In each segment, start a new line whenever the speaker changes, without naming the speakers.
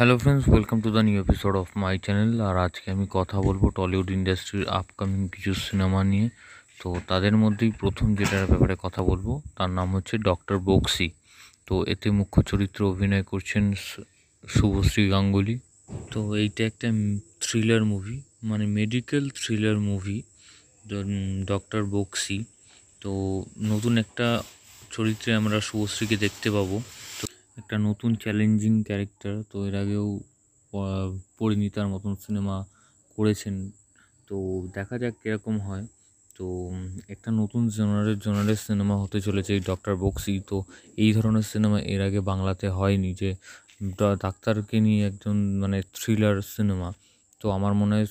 hello friends welcome to the new episode of my channel আর আজকে আমি কথা বলবো টলিউড ইন্ডাস্ট্রির আপকামিং কিছু সিনেমা নিয়ে তো তাদের মধ্যেই প্রথম যেটার ব্যাপারে কথা বলবো তার নাম হচ্ছে ডক্টর বক্সি তো এতে মুখ্য চরিত্রে অভিনয় করছেন শুভশ্রী গাঙ্গুলি তো এইটা একটা থ্রিলার মুভি মানে medical thriller movie doctor Bakshi তো নতুন একটা চরিত্রে আমরা শুভশ্রীকে দেখতে পাবো একটা নতুন চ্যালেঞ্জিং ক্যারেক্টার তো এর আগেও পরিণীতার মতন সিনেমা করেছেন তো দেখা যাক কীরকম হয় তো একটা নতুন জনারের জনারের সিনেমা হতে চলেছে এই ডক্টর বক্সি তো এই ধরনের সিনেমা এর আগে বাংলাতে হয়নি যে ডাক্তারকে নিয়ে একজন মানে থ্রিলার সিনেমা তো আমার মনে হয়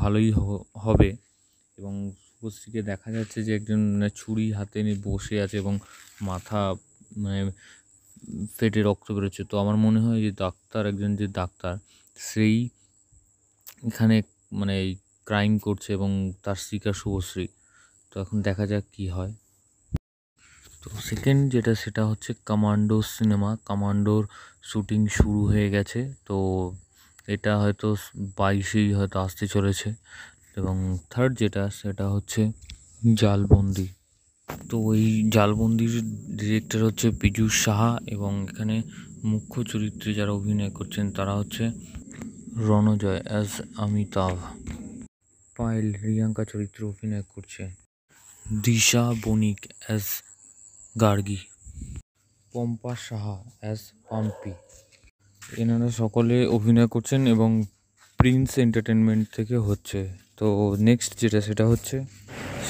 ভালোই হবে এবং শুভশ্রীকে দেখা যাচ্ছে যে একজন মানে ছুরি হাতে নিয়ে বসে আছে এবং মাথা মানে ফেটে রক্ত বেরোচ্ছে তো আমার মনে হয় যে ডাক্তার একজন যে ডাক্তার সেই এখানে মানে ক্রাইম করছে এবং তার শিকার শুভশ্রী তো এখন দেখা যাক কি হয় তো সেকেন্ড যেটা সেটা হচ্ছে কমান্ডো সিনেমা কমান্ডোর শুটিং শুরু হয়ে গেছে তো এটা হয়তো বাইশেই হয়তো আসতে চলেছে এবং থার্ড যেটা সেটা হচ্ছে জালবন্দি তো এই জালবন্দির ডিরেক্টর হচ্ছে পীযূষ সাহা এবং এখানে মুখ্য চরিত্রে যারা অভিনয় করছেন তারা হচ্ছে রণজয় অ্যাজ অমিতাভ পায়েল রিয়াঙ্কা চরিত্র অভিনয় করছে দিশা বণিক অ্যাজ গার্গি পম্পা সাহা অ্যাজ পাম্পি এনারা সকলে অভিনয় করছেন এবং প্রিন্স এন্টারটেনমেন্ট থেকে হচ্ছে তো নেক্সট যেটা সেটা হচ্ছে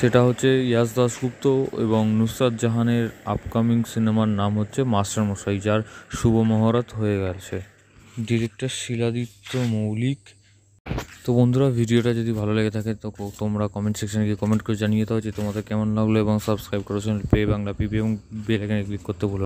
সেটা হচ্ছে ইয়াস দাসগুপ্ত এবং নুসরাত জাহানের আপকামিং সিনেমার নাম হচ্ছে মাস্টার মশাই যার শুভ মহরত হয়ে গেছে ডিরেক্টর শিলাদিত্য মৌলিক তো বন্ধুরা ভিডিওটা যদি ভালো লেগে থাকে তো তোমরা কমেন্ট সেকশানে গিয়ে কমেন্ট করে জানিয়ে দাও যে তোমাদের কেমন লাগলো এবং সাবস্ক্রাইব করো চ্যানেল পে বাংলা পিপি এবং বেলাইকানে ক্লিক করতে ভুলো